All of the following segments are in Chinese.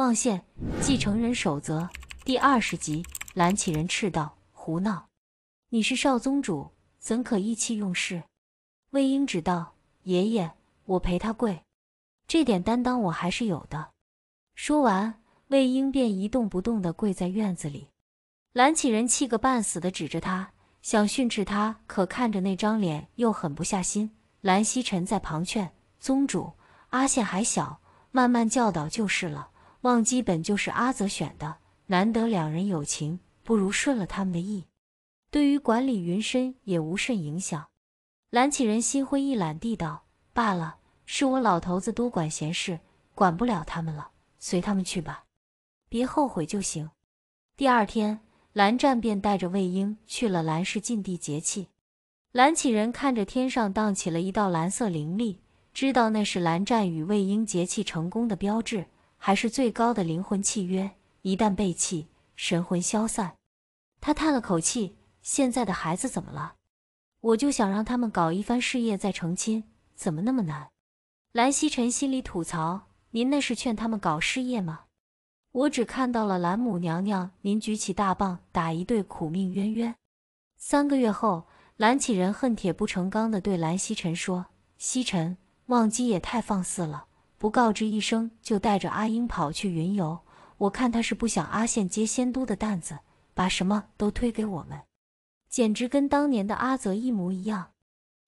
望县继承人守则第二十集，蓝启仁斥道：“胡闹！你是少宗主，怎可意气用事？”魏婴指道：“爷爷，我陪他跪，这点担当我还是有的。”说完，魏婴便一动不动地跪在院子里。蓝启仁气个半死的，指着他想训斥他，可看着那张脸，又狠不下心。蓝曦臣在旁劝：“宗主，阿羡还小，慢慢教导就是了。”忘基本就是阿泽选的，难得两人有情，不如顺了他们的意，对于管理云深也无甚影响。蓝启人心灰意懒地道：“罢了，是我老头子多管闲事，管不了他们了，随他们去吧，别后悔就行。”第二天，蓝湛便带着魏婴去了蓝氏禁地节气。蓝启人看着天上荡起了一道蓝色灵力，知道那是蓝湛与魏婴节气成功的标志。还是最高的灵魂契约，一旦背弃，神魂消散。他叹了口气：“现在的孩子怎么了？我就想让他们搞一番事业再成亲，怎么那么难？”兰希臣心里吐槽：“您那是劝他们搞事业吗？我只看到了兰母娘娘您举起大棒打一对苦命冤冤。”三个月后，兰启人恨铁不成钢地对兰希臣说：“希臣，忘机也太放肆了。”不告知一声就带着阿英跑去云游，我看他是不想阿羡接仙都的担子，把什么都推给我们，简直跟当年的阿泽一模一样。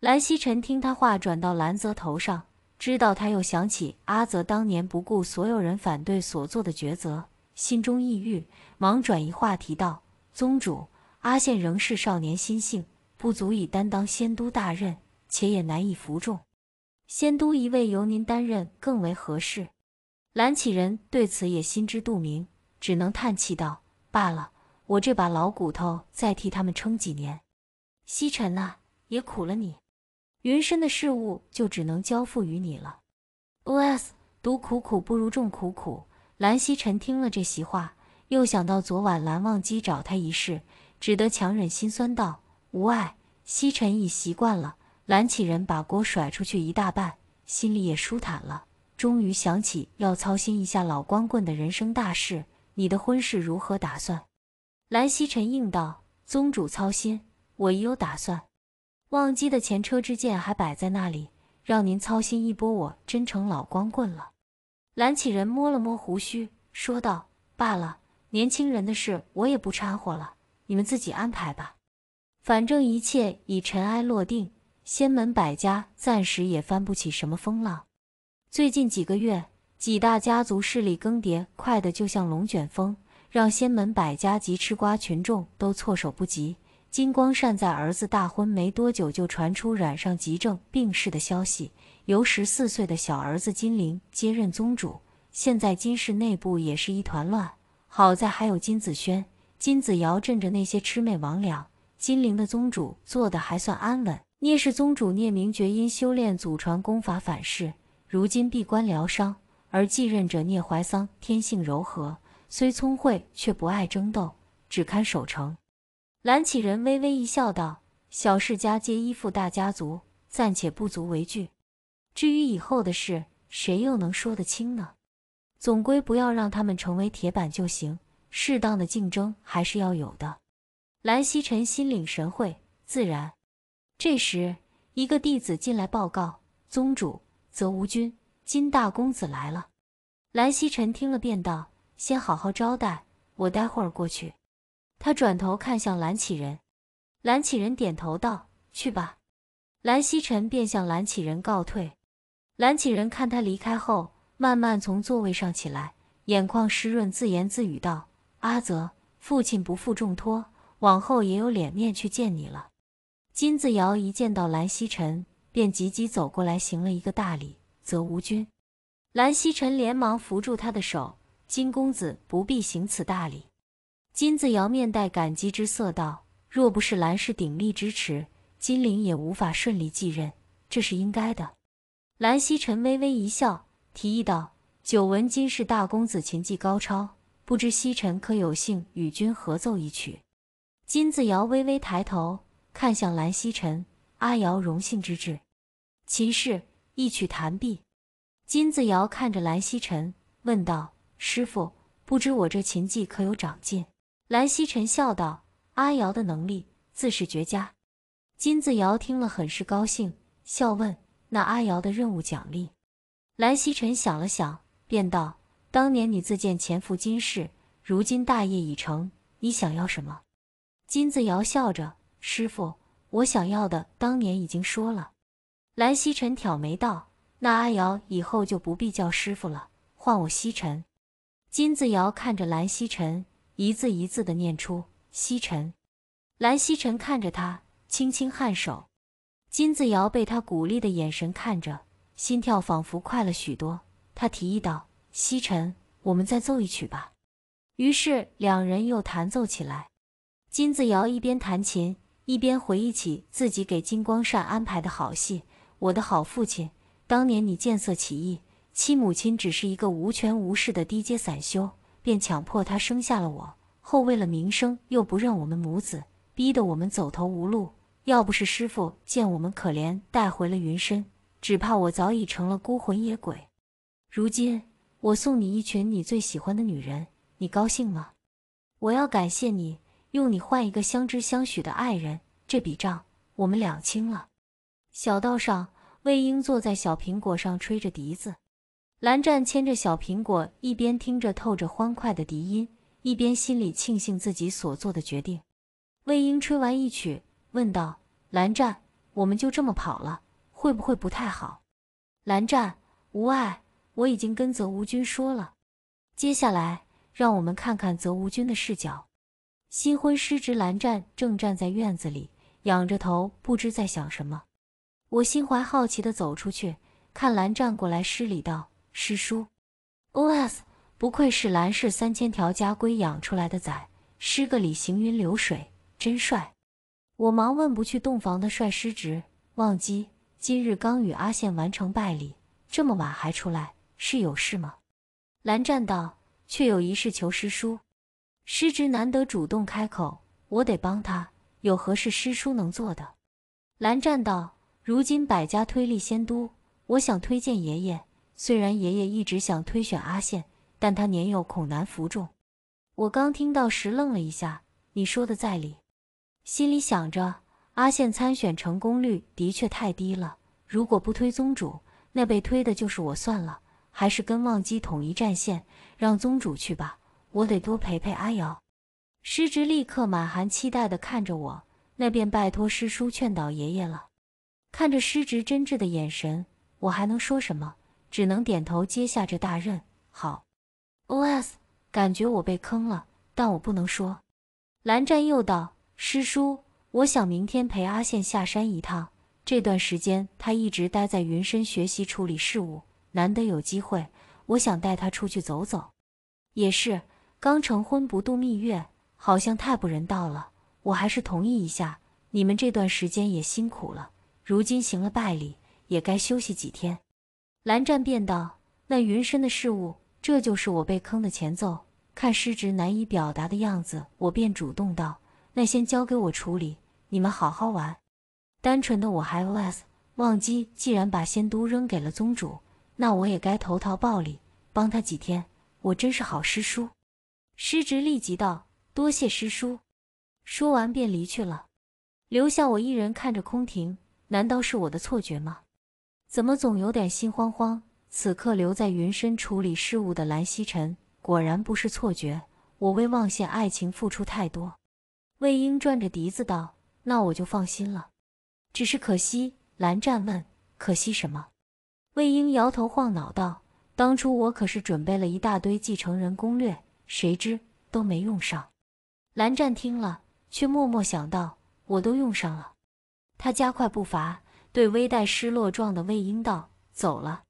蓝曦臣听他话转到兰泽头上，知道他又想起阿泽当年不顾所有人反对所做的抉择，心中抑郁，忙转移话题道：“宗主，阿羡仍是少年心性，不足以担当仙都大任，且也难以服众。”仙都一位由您担任更为合适，蓝启仁对此也心知肚明，只能叹气道：“罢了，我这把老骨头再替他们撑几年。”西沉呐，也苦了你，云深的事物就只能交付于你了。OS，独苦苦不如众苦苦。蓝西臣听了这席话，又想到昨晚蓝忘机找他一事，只得强忍心酸道：“无碍，西沉已习惯了。”蓝启仁把锅甩出去一大半，心里也舒坦了。终于想起要操心一下老光棍的人生大事，你的婚事如何打算？蓝曦臣应道：“宗主操心，我已有打算。忘机的前车之鉴还摆在那里，让您操心一波，我真成老光棍了。”蓝启仁摸了摸胡须，说道：“罢了，年轻人的事我也不掺和了，你们自己安排吧。反正一切已尘埃落定。”仙门百家暂时也翻不起什么风浪。最近几个月，几大家族势力更迭快得就像龙卷风，让仙门百家及吃瓜群众都措手不及。金光善在儿子大婚没多久就传出染上急症病逝的消息，由十四岁的小儿子金陵接任宗主。现在金氏内部也是一团乱，好在还有金子轩、金子瑶镇着那些魑魅魍魉，金陵的宗主做的还算安稳。聂氏宗主聂明觉因修炼祖传功法反噬，如今闭关疗伤。而继任者聂怀桑天性柔和，虽聪慧却不爱争斗，只堪守城。蓝启仁微微一笑，道：“小世家皆依附大家族，暂且不足为惧。至于以后的事，谁又能说得清呢？总归不要让他们成为铁板就行。适当的竞争还是要有的。”蓝曦臣心领神会，自然。这时，一个弟子进来报告：“宗主，泽无君、金大公子来了。”蓝曦臣听了，便道：“先好好招待，我待会儿过去。”他转头看向蓝启仁，蓝启仁点头道：“去吧。”蓝曦臣便向蓝启仁告退。蓝启仁看他离开后，慢慢从座位上起来，眼眶湿润，自言自语道：“阿泽，父亲不负重托，往后也有脸面去见你了。”金子瑶一见到蓝曦臣，便急急走过来，行了一个大礼。则无君，蓝曦臣连忙扶住他的手。金公子不必行此大礼。金子瑶面带感激之色道：“若不是蓝氏鼎力支持，金陵也无法顺利继任，这是应该的。”蓝曦臣微微一笑，提议道：“久闻金氏大公子琴技高超，不知曦臣可有幸与君合奏一曲？”金子瑶微微抬头。看向蓝曦臣，阿瑶荣幸之至。琴事一曲弹毕，金子瑶看着蓝曦臣问道：“师傅，不知我这琴技可有长进？”蓝曦臣笑道：“阿瑶的能力自是绝佳。”金子瑶听了很是高兴，笑问：“那阿瑶的任务奖励？”蓝曦臣想了想，便道：“当年你自荐前赴金世，如今大业已成，你想要什么？”金子瑶笑着。师傅，我想要的当年已经说了。蓝曦臣挑眉道：“那阿瑶以后就不必叫师傅了，唤我西沉。”金子瑶看着蓝曦臣，一字一字的念出：“西沉。”蓝曦臣看着他，轻轻颔首。金子瑶被他鼓励的眼神看着，心跳仿佛快了许多。他提议道：“西沉，我们再奏一曲吧。”于是两人又弹奏起来。金子瑶一边弹琴。一边回忆起自己给金光善安排的好戏，我的好父亲，当年你见色起意，其母亲只是一个无权无势的低阶散修，便强迫她生下了我。后为了名声，又不认我们母子，逼得我们走投无路。要不是师傅见我们可怜，带回了云深，只怕我早已成了孤魂野鬼。如今我送你一群你最喜欢的女人，你高兴吗？我要感谢你。用你换一个相知相许的爱人，这笔账我们两清了。小道上，魏婴坐在小苹果上吹着笛子，蓝湛牵着小苹果，一边听着透着欢快的笛音，一边心里庆幸自己所做的决定。魏婴吹完一曲，问道：“蓝湛，我们就这么跑了，会不会不太好？”蓝湛无碍，我已经跟泽芜君说了。接下来，让我们看看泽芜君的视角。新婚师侄蓝湛正站在院子里，仰着头，不知在想什么。我心怀好奇地走出去，看蓝湛过来施礼道：“师叔。” O.S. 不愧是蓝氏三千条家规养出来的崽，施个礼行云流水，真帅。我忙问：“不去洞房的帅师侄，忘机今日刚与阿羡完成拜礼，这么晚还出来，是有事吗？”蓝湛道：“却有一事求师叔。”师侄难得主动开口，我得帮他。有何事师叔能做的？蓝湛道：“如今百家推力仙都，我想推荐爷爷。虽然爷爷一直想推选阿羡，但他年幼恐难服众。”我刚听到时愣了一下，你说的在理，心里想着阿羡参选成功率的确太低了。如果不推宗主，那被推的就是我。算了，还是跟忘机统一战线，让宗主去吧。我得多陪陪阿瑶。师侄立刻满含期待地看着我，那便拜托师叔劝导爷爷了。看着师侄真挚的眼神，我还能说什么？只能点头接下这大任。好。OS 感觉我被坑了，但我不能说。蓝湛又道：“师叔，我想明天陪阿羡下山一趟。这段时间他一直待在云深学习处理事务，难得有机会，我想带他出去走走。”也是。刚成婚不度蜜月，好像太不人道了。我还是同意一下。你们这段时间也辛苦了，如今行了拜礼，也该休息几天。蓝湛便道：“那云深的事物，这就是我被坑的前奏。”看师侄难以表达的样子，我便主动道：“那先交给我处理，你们好好玩。”单纯的我还 OS，忘机，既然把仙都扔给了宗主，那我也该投桃报李，帮他几天。我真是好师叔。师侄立即道：“多谢师叔。”说完便离去了，留下我一人看着空庭。难道是我的错觉吗？怎么总有点心慌慌？此刻留在云深处理事务的蓝曦臣果然不是错觉。我为忘羡爱情付出太多。魏婴转着笛子道：“那我就放心了。”只是可惜。蓝湛问：“可惜什么？”魏婴摇头晃脑道：“当初我可是准备了一大堆继承人攻略。”谁知都没用上，蓝湛听了，却默默想到：“我都用上了。”他加快步伐，对微带失落状的魏婴道：“走了。”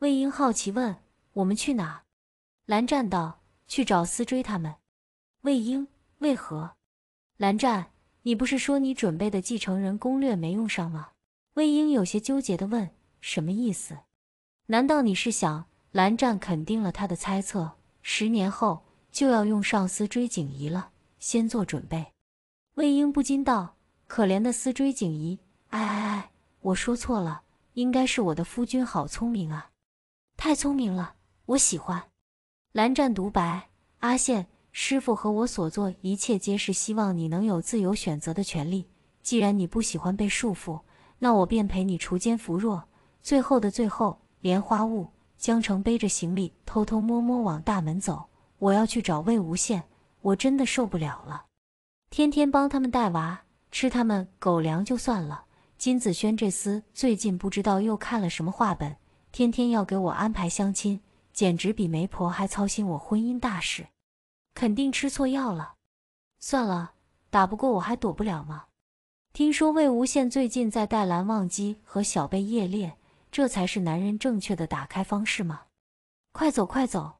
魏婴好奇问：“我们去哪？”蓝湛道：“去找思追他们。”魏婴：“为何？”蓝湛：“你不是说你准备的继承人攻略没用上吗？”魏婴有些纠结地问：“什么意思？难道你是想……”蓝湛肯定了他的猜测：“十年后。”就要用上丝追景仪了，先做准备。魏婴不禁道：“可怜的丝追景仪，哎哎哎，我说错了，应该是我的夫君，好聪明啊，太聪明了，我喜欢。”蓝湛独白：阿羡，师傅和我所做一切，皆是希望你能有自由选择的权利。既然你不喜欢被束缚，那我便陪你锄奸扶弱。最后的最后，莲花坞，江澄背着行李，偷偷摸摸往大门走。我要去找魏无羡，我真的受不了了。天天帮他们带娃、吃他们狗粮就算了，金子轩这厮最近不知道又看了什么画本，天天要给我安排相亲，简直比媒婆还操心我婚姻大事。肯定吃错药了。算了，打不过我还躲不了吗？听说魏无羡最近在带蓝忘机和小贝夜恋，这才是男人正确的打开方式吗？快走，快走！